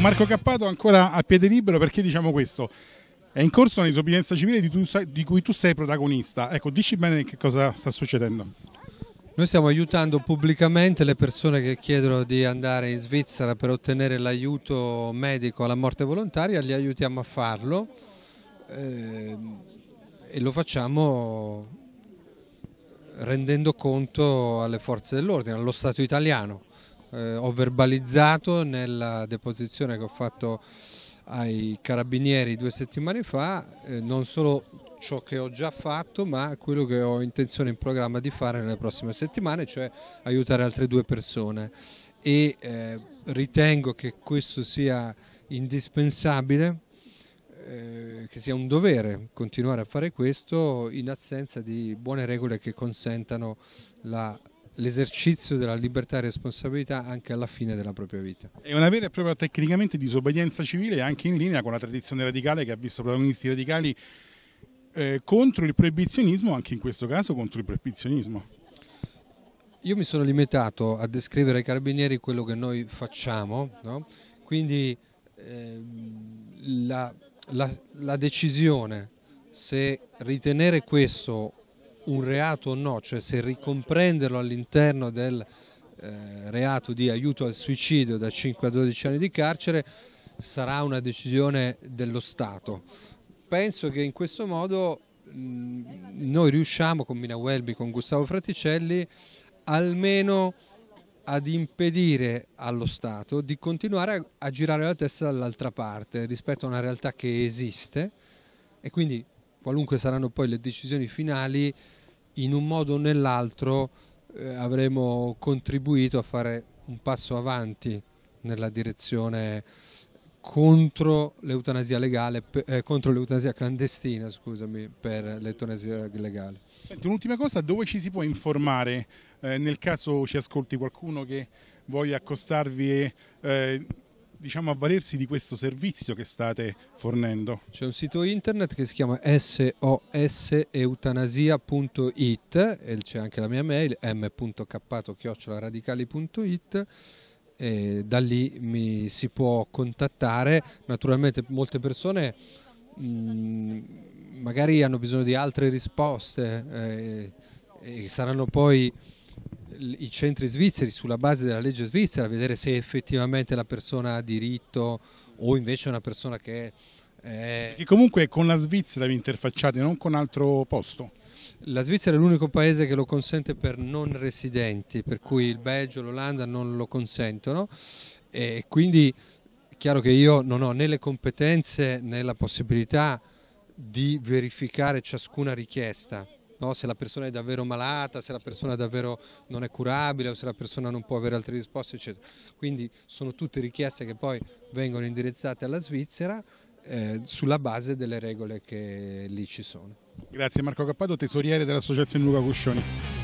Marco Cappato ancora a piede libero perché diciamo questo. È in corso una disobbedienza civile di, tu, di cui tu sei protagonista. Ecco, dici bene che cosa sta succedendo. Noi stiamo aiutando pubblicamente le persone che chiedono di andare in Svizzera per ottenere l'aiuto medico alla morte volontaria, li aiutiamo a farlo eh, e lo facciamo rendendo conto alle forze dell'ordine, allo Stato italiano eh, ho verbalizzato nella deposizione che ho fatto ai carabinieri due settimane fa, eh, non solo ciò che ho già fatto ma quello che ho intenzione in programma di fare nelle prossime settimane, cioè aiutare altre due persone e eh, ritengo che questo sia indispensabile, eh, che sia un dovere continuare a fare questo in assenza di buone regole che consentano la l'esercizio della libertà e responsabilità anche alla fine della propria vita. È una vera e propria tecnicamente disobbedienza civile anche in linea con la tradizione radicale che ha visto protagonisti radicali eh, contro il proibizionismo, anche in questo caso contro il proibizionismo. Io mi sono limitato a descrivere ai carabinieri quello che noi facciamo, no? quindi eh, la, la, la decisione se ritenere questo un reato o no, cioè se ricomprenderlo all'interno del eh, reato di aiuto al suicidio da 5 a 12 anni di carcere sarà una decisione dello Stato. Penso che in questo modo mm, noi riusciamo con Mina Welby, con Gustavo Fraticelli, almeno ad impedire allo Stato di continuare a girare la testa dall'altra parte rispetto a una realtà che esiste e quindi qualunque saranno poi le decisioni finali, in un modo o nell'altro eh, avremo contribuito a fare un passo avanti nella direzione contro l'eutanasia legale, eh, contro l'eutanasia clandestina, scusami, per l'eutanasia legale. Senti, un'ultima cosa, dove ci si può informare eh, nel caso ci ascolti qualcuno che voglia accostarvi e eh, diciamo, avvalersi di questo servizio che state fornendo? C'è un sito internet che si chiama soseutanasia.it e c'è anche la mia mail m.k.radicali.it e da lì mi si può contattare. Naturalmente molte persone mh, mm, magari hanno bisogno di altre risposte eh, e saranno poi i centri svizzeri sulla base della legge svizzera, vedere se effettivamente la persona ha diritto o invece è una persona che... È... Che comunque con la Svizzera vi interfacciate, non con altro posto. La Svizzera è l'unico paese che lo consente per non residenti, per cui il Belgio l'Olanda non lo consentono e quindi è chiaro che io non ho né le competenze né la possibilità di verificare ciascuna richiesta no? se la persona è davvero malata, se la persona davvero non è curabile o se la persona non può avere altre risposte, eccetera. Quindi sono tutte richieste che poi vengono indirizzate alla Svizzera eh, sulla base delle regole che lì ci sono. Grazie Marco Cappato, tesoriere dell'Associazione Luca Cuscioni.